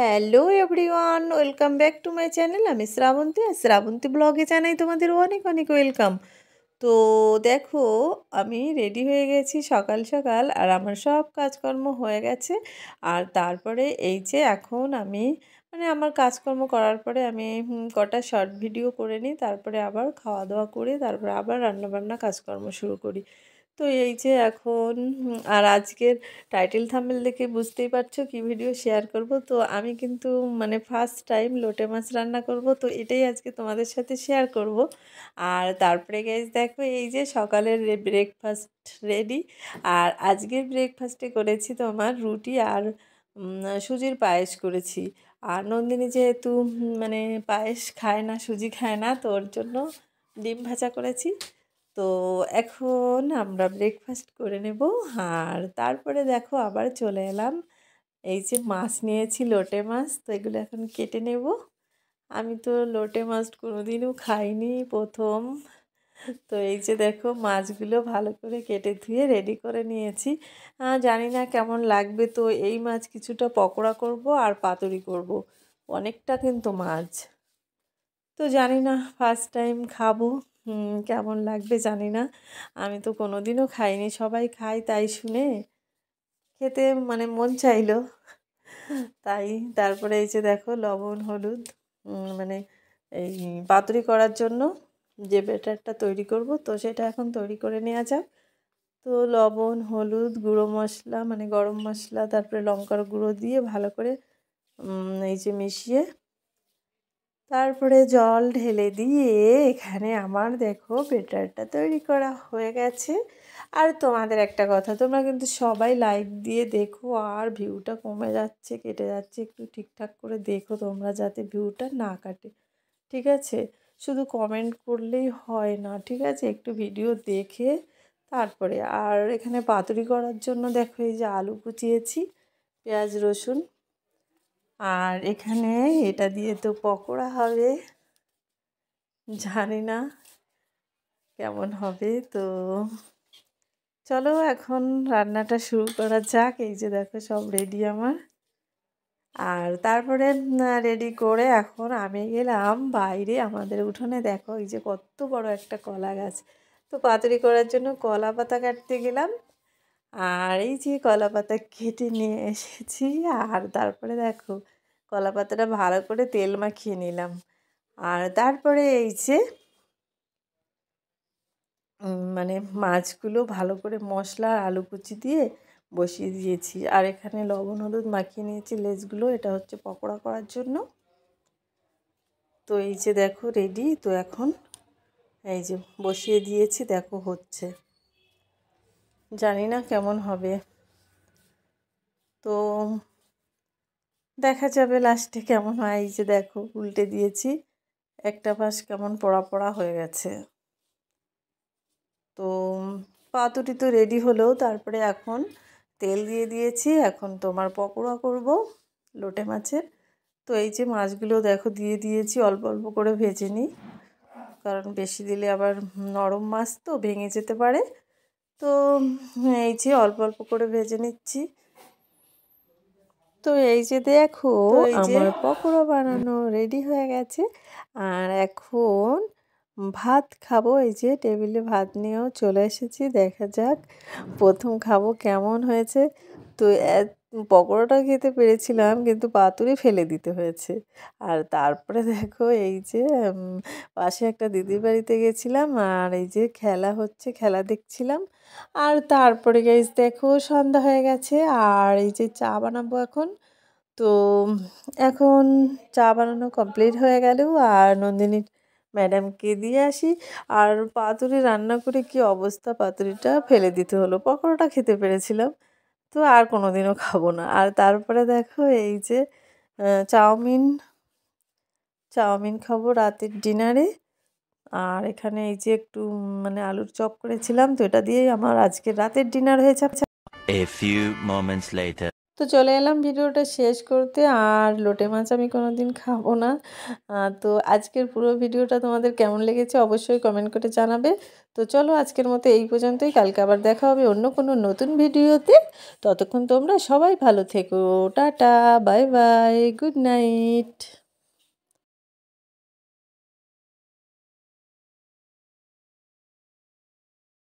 hello everyone welcome back to my channel আমি শ্রাবন্তী আর শ্রাবন্তী ব্লগে জানাই তোমাদের অনেক অনেক ওয়েলকাম তো দেখো আমি রেডি হয়ে গেছি সকাল সকাল আর আমার সব কাজকর্ম হয়ে গেছে আর তারপরে এই যে এখন আমি মানে আমার কাজকর্ম করার পরে আমি কটা শর্ট ভিডিও করে নিই তারপরে আবার খাওয়া দাওয়া করে তারপরে আবার রান্নাবান্না কাজকর্ম শুরু করি তো এই যে এখন আর আজকের টাইটেল থামেল দেখে বুঝতেই পারছো কি ভিডিও শেয়ার করব তো আমি কিন্তু মানে ফার্স্ট টাইম লোটে মাছ রান্না করব তো এটাই আজকে তোমাদের সাথে শেয়ার করব আর তারপরে গ্যাস দেখো এই যে সকালের ব্রেকফাস্ট রেডি আর আজকের ব্রেকফাস্টে করেছি তোমার রুটি আর সুজির পায়েস করেছি আর নন্দিনী যেহেতু মানে পায়েস খায় না সুজি খায় না তো ওর জন্য ডিম ভাজা করেছি তো এখন আমরা ব্রেকফাস্ট করে নেব আর তারপরে দেখো আবার চলে এলাম এই যে মাছ নিয়েছি লোটে মাছ তো এগুলো এখন কেটে নেব আমি তো লোটে মাছ কোনোদিনও খাইনি প্রথম তো এই যে দেখো মাছগুলো ভালো করে কেটে ধুয়ে রেডি করে নিয়েছি জানি না কেমন লাগবে তো এই মাছ কিছুটা পকোড়া করব আর পাতুরি করব অনেকটা কিন্তু মাছ তো জানি না ফার্স্ট টাইম খাবো কেমন লাগবে জানি না আমি তো কোনো দিনও খাইনি সবাই খায় তাই শুনে খেতে মানে মন চাইলো তাই তারপরে এই যে দেখো লবণ হলুদ মানে এই পাতুরি করার জন্য যে ব্যাটারটা তৈরি করব তো সেটা এখন তৈরি করে নেওয়া যাক তো লবণ হলুদ গুঁড়ো মশলা মানে গরম মশলা তারপরে লঙ্কার গুঁড়ো দিয়ে ভালো করে এই যে মিশিয়ে তারপরে জল ঢেলে দিয়ে এখানে আমার দেখো বেটারটা তৈরি করা হয়ে গেছে আর তোমাদের একটা কথা তোমরা কিন্তু সবাই লাইক দিয়ে দেখো আর ভিউটা কমে যাচ্ছে কেটে যাচ্ছে একটু ঠিকঠাক করে দেখো তোমরা যাতে ভিউটা না কাটে ঠিক আছে শুধু কমেন্ট করলেই হয় না ঠিক আছে একটু ভিডিও দেখে তারপরে আর এখানে পাতুরি করার জন্য দেখো এই যে আলু কুচিয়েছি পেঁয়াজ রসুন আর এখানে এটা দিয়ে তো পকোড়া হবে জানি না কেমন হবে তো চলো এখন রান্নাটা শুরু করা যাক এই যে দেখো সব রেডি আমার আর তারপরে রেডি করে এখন আমি গেলাম বাইরে আমাদের উঠোনে দেখো এই যে কত বড় একটা কলা গাছ তো পাতুরি করার জন্য কলা পাতা কাটতে গেলাম আর এই যে কলা পাতা কেটে নিয়ে এসেছি আর তারপরে দেখো কলা পাতাটা ভালো করে তেল মাখিয়ে নিলাম আর তারপরে এই যে মানে মাছগুলো ভালো করে মশলা আর আলু কুচি দিয়ে বসিয়ে দিয়েছি আর এখানে লবণ হলুদ মাখিয়ে নিয়েছি লেজগুলো এটা হচ্ছে পকোড়া করার জন্য তো এই যে দেখো রেডি তো এখন এই যে বসিয়ে দিয়েছি দেখো হচ্ছে জানি না কেমন হবে তো দেখা যাবে লাস্টে কেমন হয় এই যে দেখো উল্টে দিয়েছি একটা পাশ কেমন পড়া পড়া হয়ে গেছে তো পাতুটি তো রেডি হলেও তারপরে এখন তেল দিয়ে দিয়েছি এখন তোমার পকোড়া করব লোটে মাছের তো এই যে মাছগুলো দেখো দিয়ে দিয়েছি অল্প অল্প করে ভেজে নিই কারণ বেশি দিলে আবার নরম মাছ তো ভেঙে যেতে পারে তো এই যে অল্প অল্প করে ভেজে নিচ্ছি তো এই যে দেখো আমার পকোড়া বানানো রেডি হয়ে গেছে আর এখন ভাত খাবো এই যে টেবিলে ভাত নিয়েও চলে এসেছি দেখা যাক প্রথম খাবো কেমন হয়েছে তো পকোড়াটা খেতে পেরেছিলাম কিন্তু পাতুরি ফেলে দিতে হয়েছে আর তারপরে দেখো এই যে পাশে একটা দিদির বাড়িতে গেছিলাম আর এই যে খেলা হচ্ছে খেলা দেখছিলাম আর তারপরে গাইজ দেখো সন্ধ্যা হয়ে গেছে আর এই যে চা বানাবো এখন তো এখন চা বানানো কমপ্লিট হয়ে গেল আর নন্দিনীর ম্যাডামকে দিয়ে আসি আর পাতুরি রান্না করে কি অবস্থা পাতুরিটা ফেলে দিতে হলো পকোড়াটা খেতে পেরেছিলাম তো আর কোনো দিনও খাবো না আর তারপরে দেখো এই যে চাউমিন চাউমিন খাবো রাতের ডিনারে আর এখানে এই যে একটু মানে আলুর চপ করেছিলাম তো এটা দিয়েই আমার আজকে রাতের ডিনার হয়েছে তো চলে এলাম ভিডিওটা শেষ করতে আর লোটে মাছ আমি কোনো দিন খাবো না তো আজকের পুরো ভিডিওটা তোমাদের কেমন লেগেছে অবশ্যই কমেন্ট করে জানাবে তো চলো আজকের মতো এই পর্যন্তই কালকে আবার দেখা হবে অন্য কোনো নতুন ভিডিওতে ততক্ষণ তোমরা সবাই ভালো থেকো tata bye bye good night